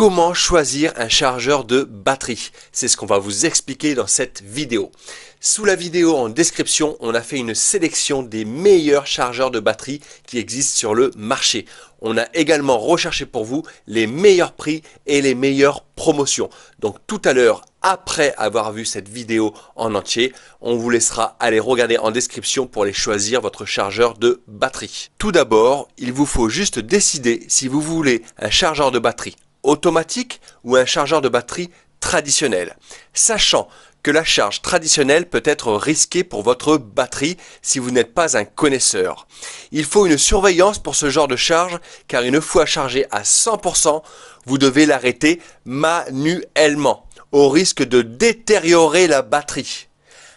Comment choisir un chargeur de batterie C'est ce qu'on va vous expliquer dans cette vidéo. Sous la vidéo en description, on a fait une sélection des meilleurs chargeurs de batterie qui existent sur le marché. On a également recherché pour vous les meilleurs prix et les meilleures promotions. Donc tout à l'heure, après avoir vu cette vidéo en entier, on vous laissera aller regarder en description pour les choisir votre chargeur de batterie. Tout d'abord, il vous faut juste décider si vous voulez un chargeur de batterie automatique ou un chargeur de batterie traditionnel, sachant que la charge traditionnelle peut être risquée pour votre batterie si vous n'êtes pas un connaisseur. Il faut une surveillance pour ce genre de charge car une fois chargée à 100%, vous devez l'arrêter manuellement au risque de détériorer la batterie.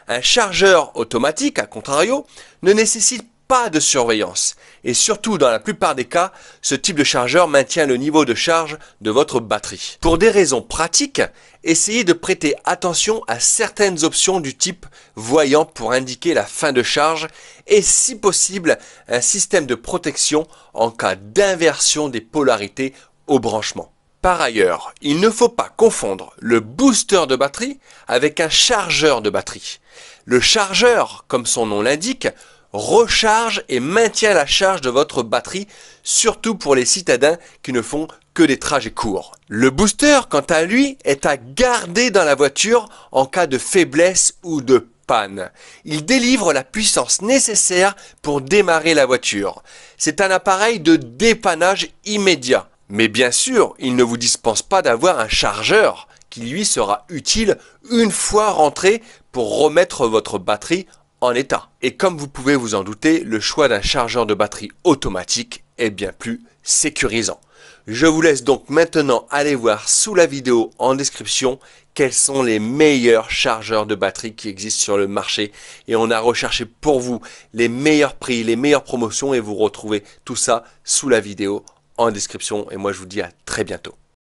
Un chargeur automatique, à contrario, ne nécessite pas de surveillance. Et surtout, dans la plupart des cas, ce type de chargeur maintient le niveau de charge de votre batterie. Pour des raisons pratiques, essayez de prêter attention à certaines options du type voyant pour indiquer la fin de charge et si possible un système de protection en cas d'inversion des polarités au branchement. Par ailleurs, il ne faut pas confondre le booster de batterie avec un chargeur de batterie. Le chargeur, comme son nom l'indique, recharge et maintient la charge de votre batterie, surtout pour les citadins qui ne font que des trajets courts. Le booster, quant à lui, est à garder dans la voiture en cas de faiblesse ou de panne. Il délivre la puissance nécessaire pour démarrer la voiture. C'est un appareil de dépannage immédiat. Mais bien sûr, il ne vous dispense pas d'avoir un chargeur qui lui sera utile une fois rentré pour remettre votre batterie état. Et comme vous pouvez vous en douter, le choix d'un chargeur de batterie automatique est bien plus sécurisant. Je vous laisse donc maintenant aller voir sous la vidéo en description quels sont les meilleurs chargeurs de batterie qui existent sur le marché. Et on a recherché pour vous les meilleurs prix, les meilleures promotions et vous retrouvez tout ça sous la vidéo en description. Et moi je vous dis à très bientôt.